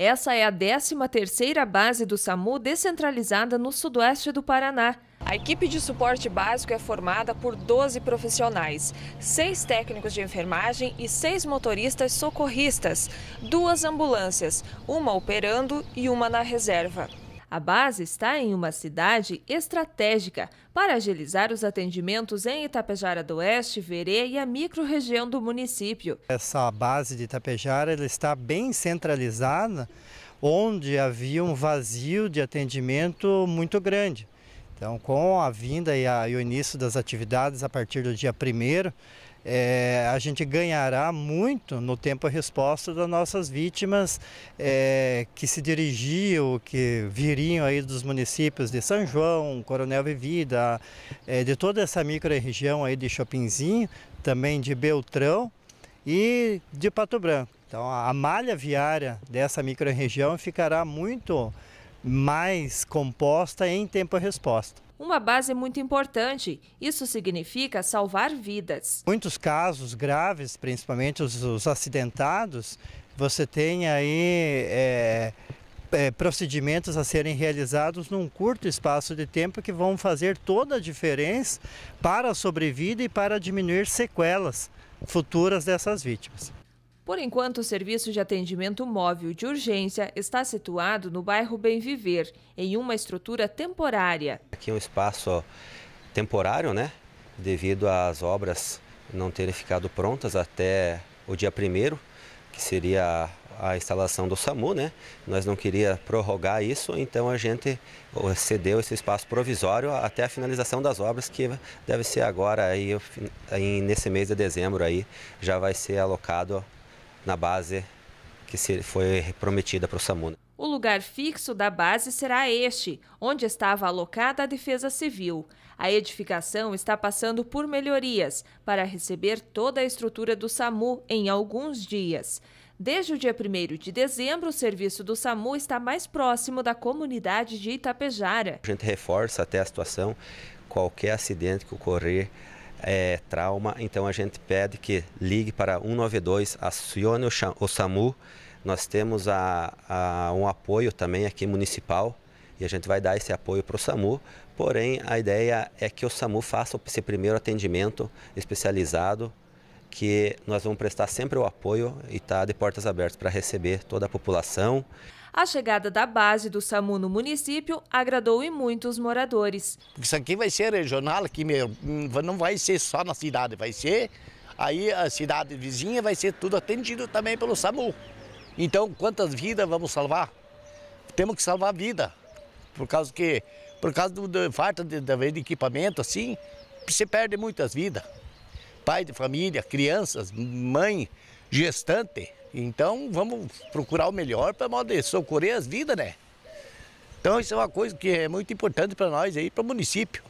Essa é a 13ª base do SAMU descentralizada no sudoeste do Paraná. A equipe de suporte básico é formada por 12 profissionais, seis técnicos de enfermagem e seis motoristas socorristas, duas ambulâncias, uma operando e uma na reserva. A base está em uma cidade estratégica para agilizar os atendimentos em Itapejara do Oeste, Verê e a microrregião do município. Essa base de Itapejara ela está bem centralizada, onde havia um vazio de atendimento muito grande. Então, com a vinda e, a, e o início das atividades a partir do dia 1 é, a gente ganhará muito no tempo a resposta das nossas vítimas é, que se dirigiam, que viriam aí dos municípios de São João, Coronel Vivida, é, de toda essa micro-região aí de Chopinzinho, também de Beltrão e de Pato Branco. Então a malha viária dessa micro-região ficará muito mais composta em tempo-resposta. Uma base muito importante. Isso significa salvar vidas. Muitos casos graves, principalmente os, os acidentados, você tem aí é, é, procedimentos a serem realizados num curto espaço de tempo que vão fazer toda a diferença para a sobrevida e para diminuir sequelas futuras dessas vítimas. Por enquanto, o serviço de atendimento móvel de urgência está situado no bairro Bem Viver, em uma estrutura temporária. Aqui é um espaço temporário, né? Devido às obras não terem ficado prontas até o dia primeiro, que seria a instalação do SAMU, né? Nós não queria prorrogar isso, então a gente cedeu esse espaço provisório até a finalização das obras que deve ser agora aí nesse mês de dezembro aí já vai ser alocado na base que foi prometida para o SAMU. O lugar fixo da base será este, onde estava alocada a Defesa Civil. A edificação está passando por melhorias para receber toda a estrutura do SAMU em alguns dias. Desde o dia 1 de dezembro, o serviço do SAMU está mais próximo da comunidade de Itapejara. A gente reforça até a situação, qualquer acidente que ocorrer é, trauma, então a gente pede que ligue para 192, acione o, SAMU. Nós temos a, a, um apoio também aqui municipal e a gente vai dar esse apoio para o SAMU. Porém, a ideia é que o SAMU faça esse primeiro atendimento especializado que nós vamos prestar sempre o apoio e estar tá de portas abertas para receber toda a população. A chegada da base do SAMU no município agradou e muito os moradores. Isso aqui vai ser regional aqui mesmo, hum, não vai ser só na cidade, vai ser aí a cidade vizinha vai ser tudo atendido também pelo SAMU. Então, quantas vidas vamos salvar? Temos que salvar a vida, por causa que por causa da falta de, de equipamento assim, se perde muitas vidas pai de família, crianças, mãe, gestante. Então vamos procurar o melhor para de socorrer as vidas, né? Então isso é uma coisa que é muito importante para nós aí, para o município.